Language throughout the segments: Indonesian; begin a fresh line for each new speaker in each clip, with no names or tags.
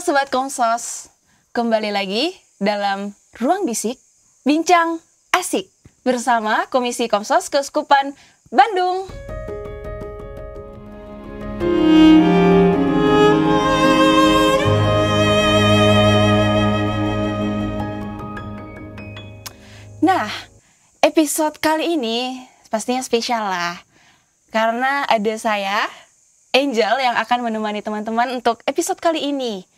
Sobat Komsos, kembali lagi dalam Ruang Bisik, Bincang Asik bersama Komisi Komsos Keuskupan Bandung. Nah, episode kali ini pastinya spesial lah. Karena ada saya, Angel yang akan menemani teman-teman untuk episode kali ini.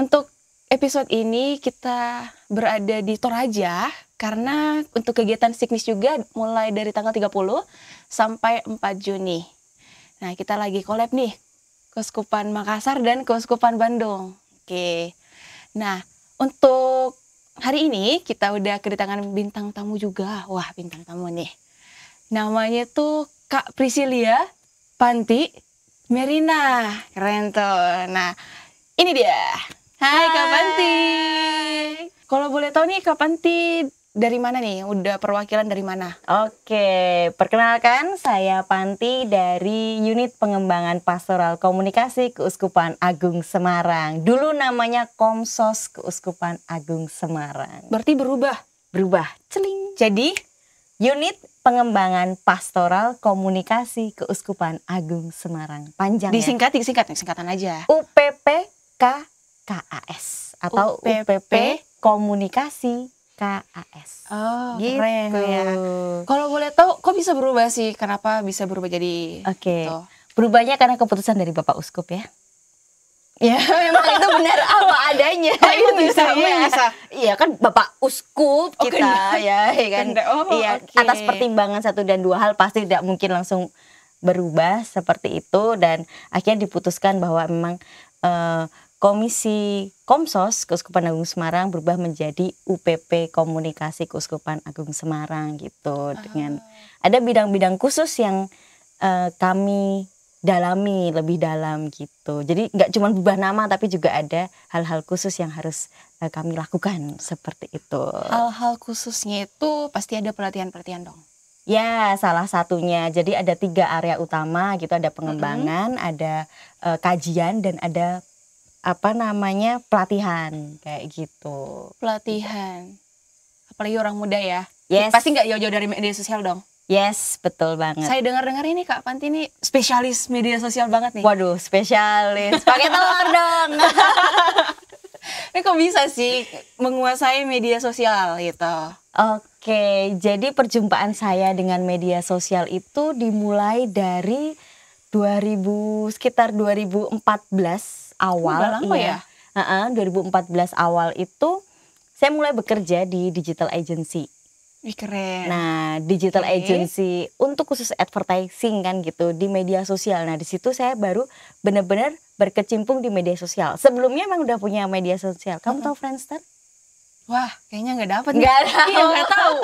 Untuk episode ini kita berada di Toraja karena untuk kegiatan Signis juga mulai dari tanggal 30 sampai 4 Juni. Nah, kita lagi collab nih. Keuskupan Makassar dan Keuskupan Bandung. Oke. Nah, untuk hari ini kita udah kedatangan bintang tamu juga. Wah, bintang tamu nih. Namanya tuh Kak Priscilia Panti Merina. Keren tuh. Nah, ini dia. Hai Kak Panti. Kalau boleh tahu nih Kak Panti dari mana nih? Udah perwakilan dari mana?
Oke, perkenalkan saya Panti dari unit pengembangan pastoral komunikasi Keuskupan Agung Semarang. Dulu namanya Komsos Keuskupan Agung Semarang. Berarti berubah? Berubah, celing. Jadi unit pengembangan pastoral komunikasi Keuskupan Agung Semarang. Panjang. Ya? Disingkat, ya? disingkat, singkatan aja. UPPK KAS atau UPP, UPP Komunikasi
KAS. Oh, gitu. keren ya. Kalau boleh tahu, kok bisa berubah sih? Kenapa bisa
berubah jadi Oke. Okay. Gitu? Berubahnya karena keputusan dari Bapak Uskup ya. Ya, memang itu benar apa adanya. Oh, iya, itu bisa, iya bisa. Iya kan Bapak Uskup oh, kita oh, ya, ya kan. Oh, iya, okay. atas pertimbangan satu dan dua hal pasti tidak mungkin langsung berubah seperti itu dan akhirnya diputuskan bahwa memang uh, Komisi Komsos Keuskupan Agung Semarang berubah menjadi UPP Komunikasi Keuskupan Agung Semarang gitu ah. dengan ada bidang-bidang khusus yang uh, kami dalami lebih dalam gitu. Jadi nggak cuma berubah nama tapi juga ada hal-hal khusus yang harus uh, kami lakukan seperti itu. Hal-hal
khususnya itu pasti ada pelatihan-pelatihan dong.
Ya, salah satunya. Jadi ada tiga area utama gitu, ada pengembangan, mm -hmm. ada uh, kajian dan ada apa namanya pelatihan kayak gitu.
Pelatihan. Apalagi orang muda ya. Yes. Pasti nggak jauh-jauh dari media sosial dong.
Yes, betul banget. Saya
dengar-dengar ini Kak Panti ini spesialis media sosial banget nih. Waduh, spesialis. Pakai telur dong.
ini kok bisa sih menguasai media sosial gitu? Oke, jadi perjumpaan saya dengan media sosial itu dimulai dari 2000 sekitar 2014 awal Udah lama iya. ya. Uh -uh, 2014 awal itu saya mulai bekerja di digital agency. Wih keren. Nah, digital okay. agency untuk khusus advertising kan gitu di media sosial. Nah, di situ saya baru benar-benar berkecimpung di media sosial. Sebelumnya emang udah punya media sosial. Kamu uh -huh. tahu Friendster? Wah, kayaknya nggak dapet. Iya, nggak tahu. Iya, tahu.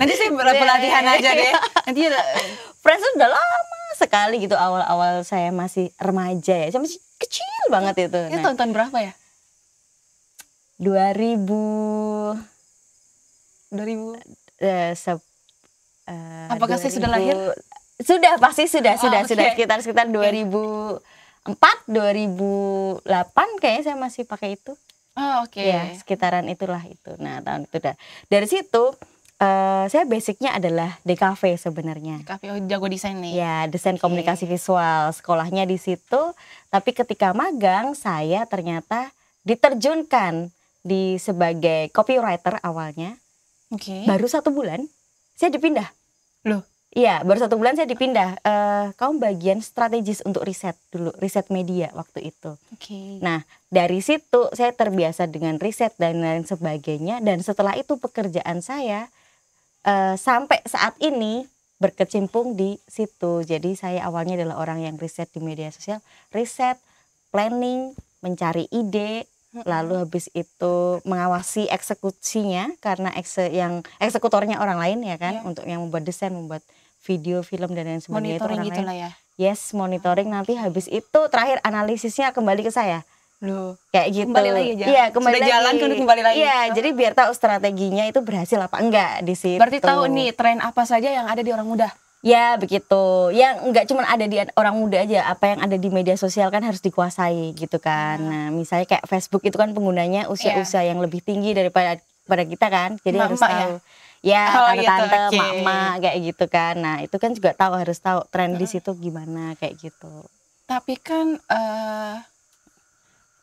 Nanti saya berlatihan iya, iya, aja deh.
Nanti ya, Friendster udah lama sekali gitu awal-awal saya masih remaja ya. Saya masih kecil banget itu. Itu nah, tahun-tahun berapa ya? 2000 2000 uh, sep, uh, Apakah 2000, saya sudah lahir? Sudah pasti sudah oh, sudah okay. sudah sekitar sekitar 2004 2008 kayaknya saya masih pakai itu. Oh, oke. Okay. Ya, sekitaran itulah itu. Nah, tahun itu dah. Dari situ Uh, saya basicnya adalah DKV sebenarnya. DKV oh, jago desain nih. Ya, desain okay. komunikasi visual. Sekolahnya di situ, tapi ketika magang saya ternyata diterjunkan di sebagai copywriter awalnya. Oke. Okay. Baru satu bulan saya dipindah. Loh, Iya, baru satu bulan saya dipindah. Uh, eh, kamu bagian strategis untuk riset dulu, riset media waktu itu. Okay. Nah, dari situ saya terbiasa dengan riset dan lain sebagainya. Dan setelah itu pekerjaan saya uh, sampai saat ini berkecimpung di situ. Jadi saya awalnya adalah orang yang riset di media sosial, riset, planning, mencari ide, lalu habis itu mengawasi eksekusinya karena ekse yang eksekutornya orang lain ya kan, yeah. untuk yang membuat desain, membuat video, film dan lain sebagainya monitoring itu orang gitu lain. Lah ya. Yes, monitoring nanti habis itu terakhir analisisnya kembali ke saya. Loh, kayak gitu. Kembali lagi aja. Iya, kembali Sudah lagi. jalan kan kembali lagi. Iya, oh. jadi biar tahu strateginya itu berhasil apa enggak di situ. Berarti tahu nih
tren apa saja yang ada di orang muda.
Ya begitu, yang nggak cuma ada di orang muda aja, apa yang ada di media sosial kan harus dikuasai gitu kan. Nah, nah misalnya kayak Facebook itu kan penggunanya usia-usia yeah. yang lebih tinggi daripada pada kita kan, jadi Mama, harus tahu. Ya, ya oh, tante-tante, gitu, okay. mak-mak kayak gitu kan. Nah itu kan juga tahu harus tahu tren di situ gimana kayak gitu.
Tapi kan uh,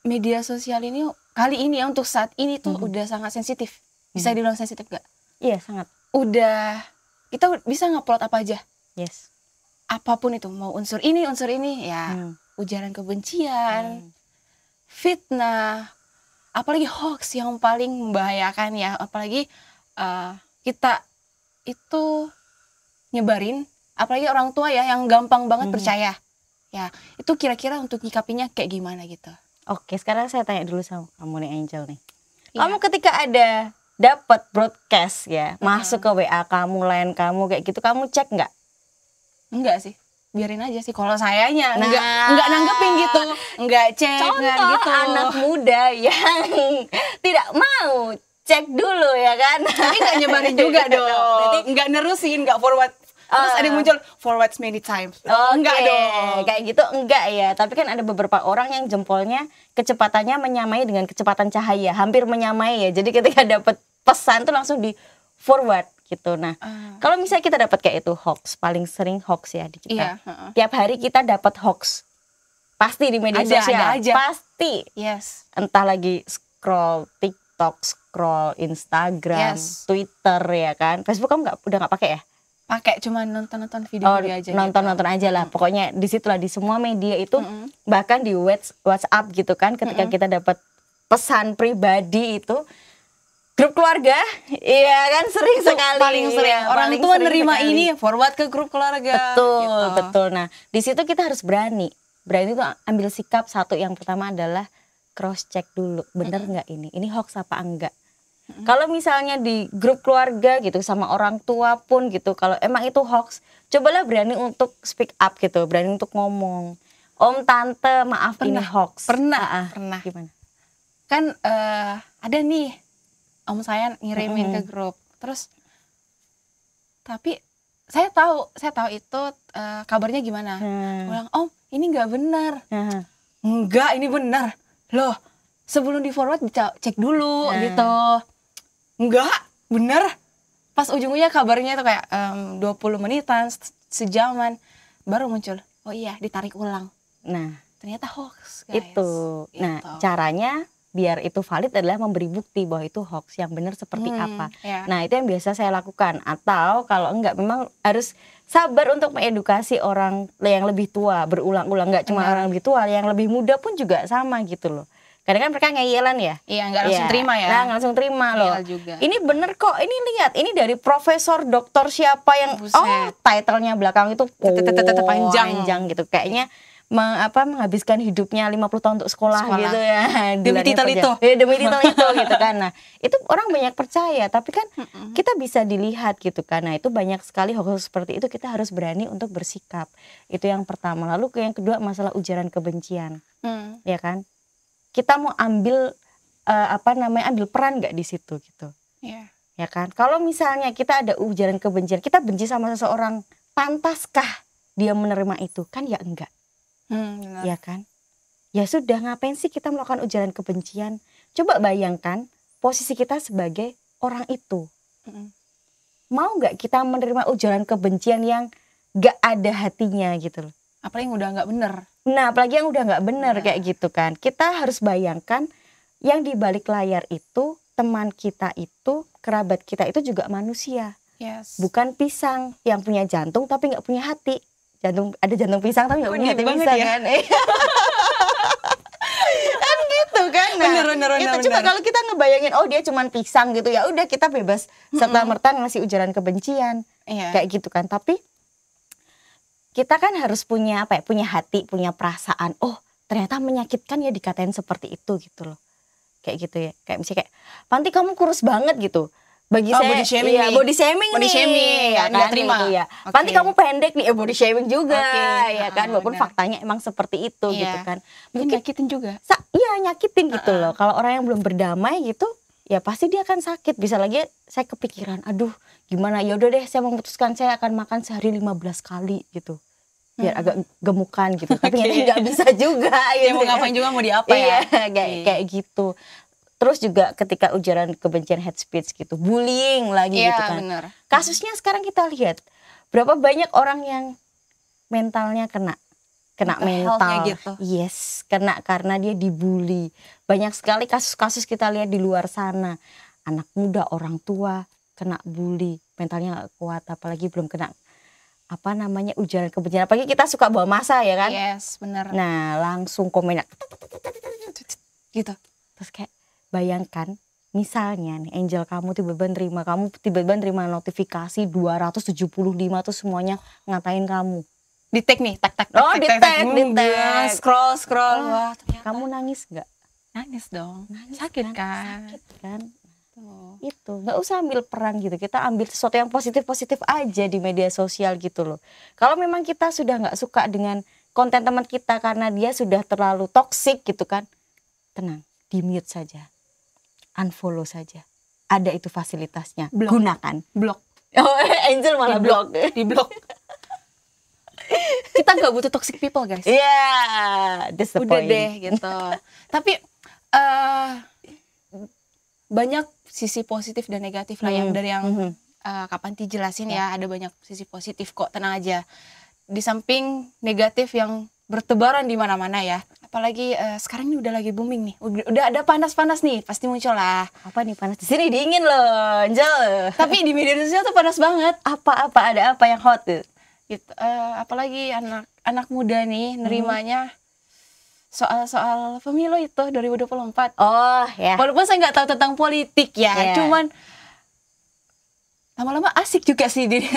media sosial ini kali ini ya untuk saat ini tuh -hmm. udah sangat sensitif. Bisa -hmm. dibilang sensitif gak? Iya sangat. Udah kita bisa ngupload apa aja. Yes. Apapun itu mau unsur ini unsur ini ya hmm. ujaran kebencian, hmm. fitnah, apalagi hoax yang paling membahayakan ya apalagi uh, kita itu nyebarin apalagi orang tua ya yang gampang banget hmm. percaya ya itu kira-kira untuk nyikapinya kayak gimana gitu Oke,
sekarang saya tanya dulu sama kamu nih Angel nih. Iya. Kamu ketika ada dapat broadcast ya, hmm masuk ke WA kamu, lain kamu kayak gitu, kamu cek nggak? Enggak sih
biarin aja sih kalau sayanya nah, enggak nggak nanggepin gitu enggak cek contoh gitu. anak muda yang tidak mau cek dulu ya kan tapi enggak nyebarin juga dong berarti
nggak nerusin enggak forward terus ada yang eh. muncul forwards many times oh, okay. enggak dong kayak gitu enggak ya tapi kan ada beberapa orang yang jempolnya kecepatannya menyamai dengan kecepatan cahaya hampir menyamai ya jadi ketika dapat pesan tuh langsung di forward gitu. Nah, uh. kalau misalnya kita dapat kayak itu hoax, paling sering hoax ya di kita. Yeah, iya, uh, uh. Tiap hari kita dapat hoax. Pasti di media ada, sosial. Ada aja. Pasti. Yes. Entah lagi scroll TikTok, scroll Instagram, yes. Twitter ya kan. Facebook kamu nggak udah nggak pakai ya?
pakai cuma nonton-nonton video, oh, aja gitu. nonton-nonton
gitu. aja lah mm. pokoknya situlah di semua media itu mm bahkan di WhatsApp gitu kan ketika mm kita dapat pesan pribadi itu grup keluarga iya kan sering sekali paling sering ya, orang paling tua sering nerima sekali. ini forward ke grup
keluarga betul
gitu. betul nah di situ kita harus berani berani itu ambil sikap satu yang pertama adalah cross check dulu bener nggak mm ini ini hoax apa enggak kalau misalnya di grup keluarga gitu sama orang tua pun gitu, kalau emang itu hoax, cobalah berani untuk speak up gitu, berani untuk ngomong. Om tante, maaf pernah, ini hoax. Pernah, ah, ah, pernah. Gimana? Kan uh, ada nih om saya ngirimin mm-hmm. ke grup.
Terus tapi saya tahu, saya tahu itu uh, kabarnya gimana. Hmm. Bilang, "Om, ini nggak benar." Hmm. Enggak, ini benar. Loh, sebelum di forward cek dulu hmm. gitu enggak bener pas ujungnya kabarnya itu kayak um, 20 menitan sejaman baru muncul oh iya ditarik ulang nah ternyata hoax
guys. itu gitu. nah itu. caranya biar itu valid adalah memberi bukti bahwa itu hoax yang benar seperti hmm, apa. ya. Nah, itu yang biasa saya lakukan atau kalau enggak memang harus sabar untuk mengedukasi orang yang lebih tua berulang-ulang enggak cuma hmm. orang lebih tua, yang lebih muda pun juga sama gitu loh kadang kan mereka ngeyelan ya
iya nggak langsung ya. terima ya nah langsung terima loh juga. ini
bener kok ini lihat ini dari profesor doktor siapa yang Buset. oh titlenya belakang itu panjang panjang gitu kayaknya meng, menghabiskan hidupnya 50 tahun untuk sekolah, gitu ya. Iya, demi titel itu. demi titel itu gitu kan. Nah, itu orang banyak percaya, tapi kan kita bisa dilihat gitu kan. Nah, itu banyak sekali hoax seperti itu kita harus berani untuk bersikap. Itu yang pertama. Lalu yang kedua masalah ujaran kebencian. Hmm. Ya kan? kita mau ambil uh, apa namanya ambil peran nggak di situ gitu. Yeah. Ya kan? Kalau misalnya kita ada ujaran kebencian, kita benci sama seseorang, pantaskah dia menerima itu? Kan ya enggak.
Hmm, benar. ya
kan? Ya sudah ngapain sih kita melakukan ujaran kebencian? Coba bayangkan posisi kita sebagai orang itu. mm Mau nggak kita menerima ujaran kebencian yang gak ada hatinya gitu loh? apalagi yang udah nggak bener nah apalagi yang udah nggak bener nah. kayak gitu kan kita harus bayangkan yang di balik layar itu teman kita itu kerabat kita itu juga manusia yes. bukan pisang yang punya jantung tapi nggak punya hati jantung ada jantung pisang tapi nggak punya hati pisang ya. kan iya. kan gitu kan nah, bener, bener, itu coba kalau kita ngebayangin oh dia cuman pisang gitu ya udah kita bebas serta merta ngasih ujaran kebencian iya. kayak gitu kan tapi kita kan harus punya apa ya punya hati punya perasaan oh ternyata menyakitkan ya dikatain seperti itu gitu loh kayak gitu ya kayak misalnya kayak panti kamu kurus banget gitu bagi oh, saya body shaming iya, nih. body shaming body nih, shaming ya kan, nggak terima gitu, ya okay. panti kamu pendek nih eh, body shaming juga okay. ya kan walaupun nah, faktanya emang seperti itu yeah. gitu iya. kan mungkin nyakitin juga iya nyakitin uh -uh. gitu loh kalau orang yang belum berdamai gitu ya pasti dia akan sakit. Bisa lagi saya kepikiran, aduh gimana ya udah deh saya memutuskan saya akan makan sehari 15 kali gitu biar hmm. agak gemukan gitu tapi okay. gak bisa juga ya, gitu. ya mau ngapain juga mau diapa iya, ya kayak iya. kayak gitu terus juga ketika ujaran kebencian hate speech gitu bullying lagi yeah, gitu kan bener. kasusnya sekarang kita lihat berapa banyak orang yang mentalnya kena kena mental, gitu. yes, kena karena dia dibully. Banyak sekali kasus-kasus kita lihat di luar sana, anak muda, orang tua kena bully, mentalnya gak kuat, apalagi belum kena apa namanya ujaran kebencian. Apalagi kita suka bawa masa ya kan? Yes, benar. Nah, langsung komen gitu. Terus kayak bayangkan misalnya nih angel kamu tiba-tiba nerima kamu tiba-tiba nerima notifikasi 275 tuh semuanya ngatain kamu di tag nih tak tak, oh di tag di tag scroll scroll oh, wah ternyata. kamu nangis nggak
nangis dong nangis, sakit kan, kan sakit
kan oh. itu nggak usah ambil peran gitu kita ambil sesuatu yang positif positif aja di media sosial gitu loh kalau memang kita sudah nggak suka dengan konten teman kita karena dia sudah terlalu toksik gitu kan tenang di mute saja unfollow saja ada itu fasilitasnya blok. gunakan block oh, Angel malah di blok, di block
kita nggak butuh toxic people guys. Iya, yeah, that's the Udah point. deh gitu. Tapi uh, banyak sisi positif dan negatif lah mm. yang mm-hmm. dari yang mm -hmm. uh, eh, kapan ti jelasin ya. yeah. ya ada banyak sisi positif kok tenang aja. Di samping negatif yang bertebaran di mana-mana ya. Apalagi uh, sekarang ini udah lagi booming nih. Udah, udah ada panas-panas nih, pasti muncul lah. Apa nih panas? Di sini dingin loh, Angel. Tapi di media sosial
tuh panas banget. Apa-apa ada apa yang hot tuh?
gitu uh, apalagi anak anak muda nih hmm. nerimanya hmm soal-soal pemilu itu 2024. Oh, ya. Yeah. Walaupun saya nggak tahu tentang politik ya, yeah. cuman lama-lama asik juga sih dia.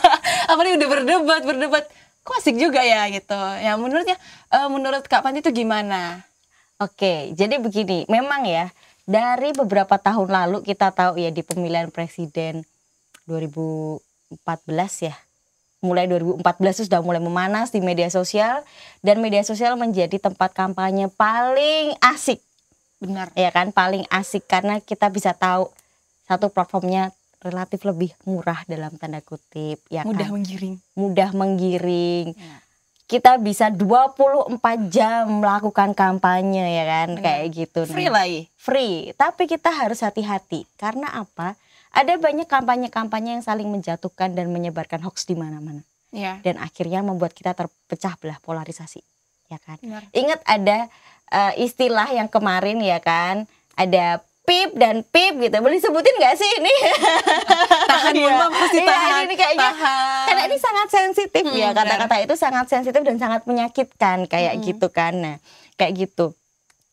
Apalagi udah berdebat, berdebat. Kok asik juga ya gitu. Ya menurutnya uh, menurut Kak Panti itu gimana?
Oke, jadi begini, memang ya dari beberapa tahun lalu kita tahu ya di pemilihan presiden 2014 ya mulai 2014 belas sudah mulai memanas di media sosial dan media sosial menjadi tempat kampanye paling asik. Benar. Ya kan, paling asik karena kita bisa tahu satu platformnya relatif lebih murah dalam tanda kutip, ya kan? Mudah kan? menggiring. Mudah menggiring. Ya. Kita bisa 24 jam melakukan kampanye ya kan, ya. kayak gitu. Free lah. Iya. Free, tapi kita harus hati-hati karena apa? ada banyak kampanye-kampanye yang saling menjatuhkan dan menyebarkan hoax di mana-mana. Ya. Dan akhirnya membuat kita terpecah belah polarisasi, ya kan? Benar. Ingat ada uh, istilah yang kemarin ya kan, ada pip dan pip gitu. Boleh sebutin nggak sih ini? tahan ya. Mama iya, tahan. Ya, ini kayaknya tahan. karena ini sangat sensitif ya. hmm, ya kata-kata itu sangat sensitif dan sangat menyakitkan kayak hmm. gitu kan. Nah, kayak gitu.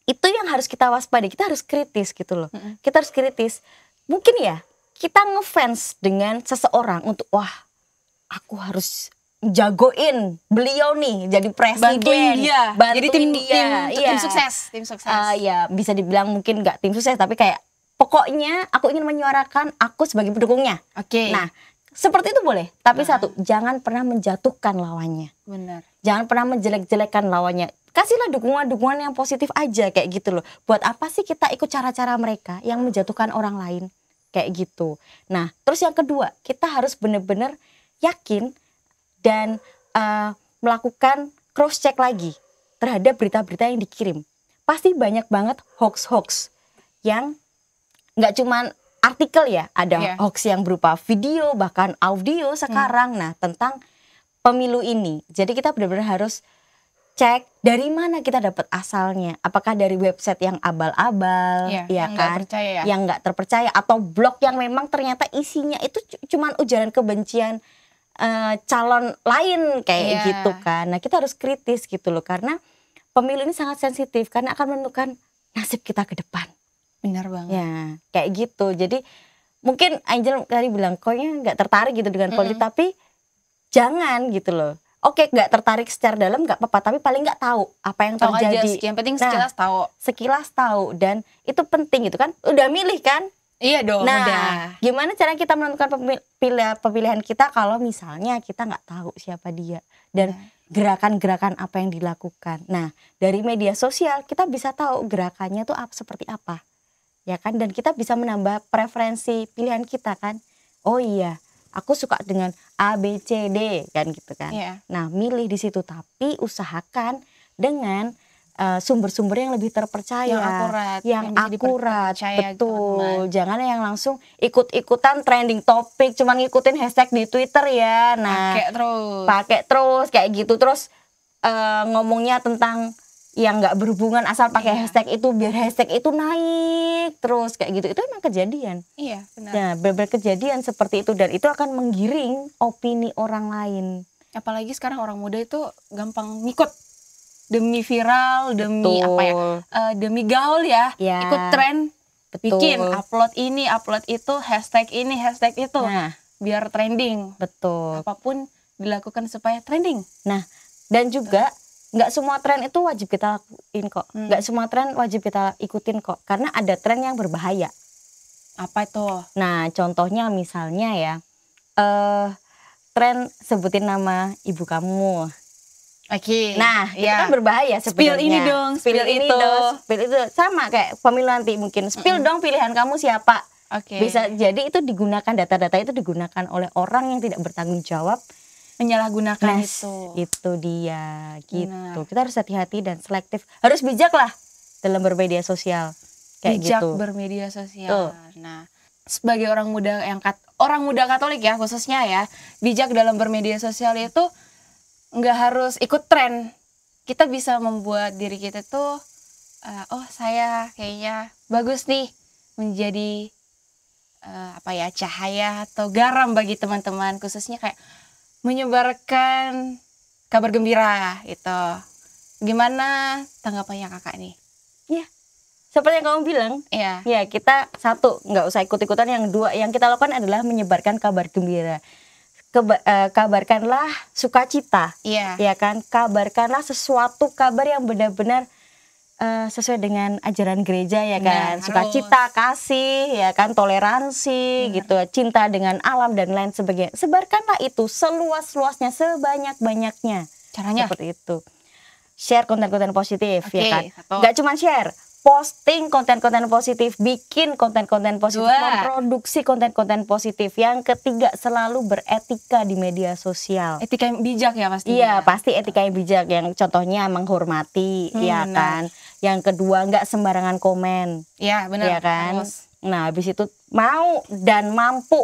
Itu yang harus kita waspada. Kita harus kritis gitu loh. Hmm. Kita harus kritis. Mungkin ya kita ngefans dengan seseorang untuk wah aku harus jagoin beliau nih jadi presiden bantuin dia bantuin jadi tim dia. tim, iya. tim sukses tim sukses uh, ya bisa dibilang mungkin nggak tim sukses tapi kayak pokoknya aku ingin menyuarakan aku sebagai pendukungnya oke okay. nah seperti itu boleh tapi nah. satu jangan pernah menjatuhkan lawannya benar jangan pernah menjelek-jelekan lawannya kasihlah dukungan-dukungan yang positif aja kayak gitu loh buat apa sih kita ikut cara-cara mereka yang menjatuhkan orang lain kayak gitu. Nah, terus yang kedua, kita harus benar-benar yakin dan uh, melakukan cross check lagi terhadap berita-berita yang dikirim. Pasti banyak banget hoax-hoax yang nggak cuma artikel ya, ada yeah. hoax yang berupa video bahkan audio hmm. sekarang. Hmm. Nah, tentang pemilu ini. Jadi kita benar-benar harus cek dari mana kita dapat asalnya? Apakah dari website yang abal-abal, ya, ya yang kan? Gak ya? Yang nggak terpercaya atau blog yang memang ternyata isinya itu cuman ujaran kebencian uh, calon lain kayak ya. gitu kan? Nah kita harus kritis gitu loh karena pemilu ini sangat sensitif karena akan menentukan nasib kita ke depan. Benar banget. Ya kayak gitu. Jadi mungkin Angel tadi bilang koknya nggak tertarik gitu dengan politik mm -hmm. tapi jangan gitu loh Oke, okay, nggak tertarik secara dalam nggak apa-apa, tapi paling nggak tahu apa yang tahu terjadi. Aja, yang penting nah, sekilas nah, tahu. Sekilas tahu dan itu penting itu kan. Udah milih kan? Iya dong. Nah, udah. gimana cara kita menentukan pemilihan, pemilihan kita kalau misalnya kita nggak tahu siapa dia dan iya. gerakan-gerakan apa yang dilakukan. Nah, dari media sosial kita bisa tahu gerakannya tuh apa, seperti apa, ya kan? Dan kita bisa menambah preferensi pilihan kita kan. Oh iya, aku suka dengan A B C D kan gitu kan yeah. nah milih di situ tapi usahakan dengan sumber eh, sumber-sumber yang lebih terpercaya yang akurat yang, yang akurat gitu, betul gitu, jangan yang langsung ikut-ikutan trending topik cuman ngikutin hashtag di Twitter ya nah pakai
terus pakai
terus kayak gitu terus uh, ngomongnya tentang yang nggak berhubungan asal pakai yeah. hashtag itu biar hashtag itu naik terus kayak gitu itu emang kejadian iya benar nah beberapa kejadian seperti itu dan itu akan menggiring opini orang lain
apalagi sekarang orang muda itu gampang ngikut demi viral demi apa ya uh, demi gaul ya yeah. ikut tren
Betul. bikin upload
ini upload itu hashtag ini hashtag itu
nah biar trending. Betul. Apapun dilakukan supaya trending. Nah, dan juga Betul nggak semua tren itu wajib kita lakuin kok hmm. semua tren wajib kita ikutin kok karena ada tren yang berbahaya apa itu nah contohnya misalnya ya eh uh, tren sebutin nama ibu kamu Oke. Okay. Nah, ya. itu iya. kan berbahaya sebenarnya. Spill ini dong, spill, spill ini itu. dong, spill itu sama kayak pemilu nanti mungkin. Spill mm -hmm. dong pilihan kamu siapa. Oke. Okay. Bisa jadi itu digunakan data-data itu digunakan oleh orang yang tidak bertanggung jawab menyalahgunakan nah, itu. Itu dia gitu. Benar. Kita harus hati-hati dan selektif. Harus bijak lah dalam bermedia sosial. Kayak bijak gitu.
bermedia sosial. Tuh. Nah,
sebagai orang muda yang kat,
orang muda Katolik ya khususnya ya, bijak dalam bermedia sosial itu nggak harus ikut tren. Kita bisa membuat diri kita tuh uh, oh saya kayaknya bagus nih menjadi uh, apa ya cahaya atau garam bagi teman-teman khususnya kayak menyebarkan kabar
gembira itu. Gimana tanggapannya kakak nih? Ya, seperti yang kamu bilang, ya, ya kita satu nggak usah ikut-ikutan. Yang dua, yang kita lakukan adalah menyebarkan kabar gembira. Keba, uh, kabarkanlah sukacita, ya. ya kan? Kabarkanlah sesuatu kabar yang benar-benar uh, sesuai dengan ajaran gereja ya nah, kan nah, sukacita kasih ya kan toleransi gitu cinta dengan alam dan lain sebagainya sebarkanlah itu seluas luasnya sebanyak banyaknya caranya seperti itu share konten-konten positif okay. ya kan Atau... nggak cuma share posting konten-konten positif, bikin konten-konten positif, Dua. memproduksi konten-konten positif. Yang ketiga selalu beretika di media sosial. Etika yang bijak ya pasti. Iya, pasti etika yang bijak yang contohnya menghormati, ya hmm, ya kan. Nah yang kedua nggak sembarangan komen
ya benar ya kan
nah habis itu mau dan mampu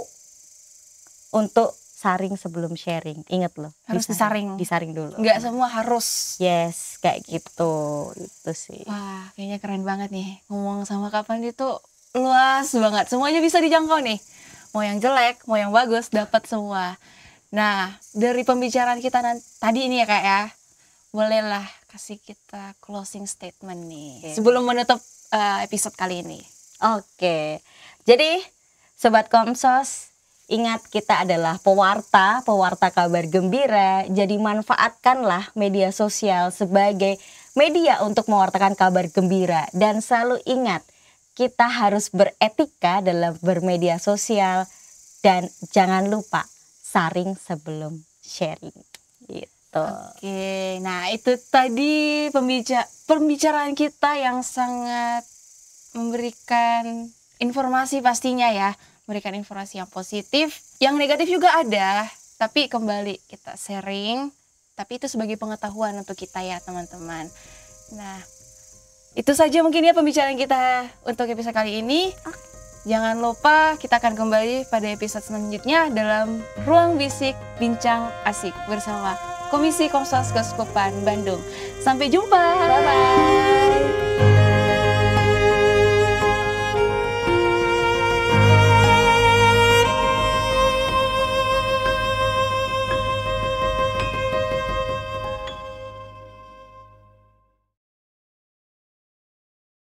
untuk saring sebelum sharing. Ingat loh. Harus disaring. Disaring, disaring dulu. Enggak
semua harus.
Yes, kayak gitu. Itu sih.
Wah, kayaknya keren banget nih. Ngomong sama kapan itu luas banget. Semuanya bisa dijangkau nih. Mau yang jelek, mau yang bagus, dapat semua. Nah, dari pembicaraan kita nanti, tadi ini ya kak ya, bolehlah kasih kita closing statement nih okay. sebelum
menutup uh, episode kali ini. Oke. Okay. Jadi sobat Komsos, ingat kita adalah pewarta, pewarta kabar gembira. Jadi manfaatkanlah media sosial sebagai media untuk mewartakan kabar gembira dan selalu ingat kita harus beretika dalam bermedia sosial dan jangan lupa saring sebelum sharing. Gitu gitu. Oke,
nah itu tadi pembicara pembicaraan kita yang sangat memberikan informasi pastinya ya, memberikan informasi yang positif, yang negatif juga ada, tapi kembali kita sharing, tapi itu sebagai pengetahuan untuk kita ya teman-teman. Nah, itu saja mungkin ya pembicaraan kita untuk episode kali ini. Jangan lupa kita akan kembali pada episode selanjutnya dalam Ruang Bisik Bincang Asik bersama Komisi Komsas Keskupan Bandung. Sampai jumpa. Bye bye.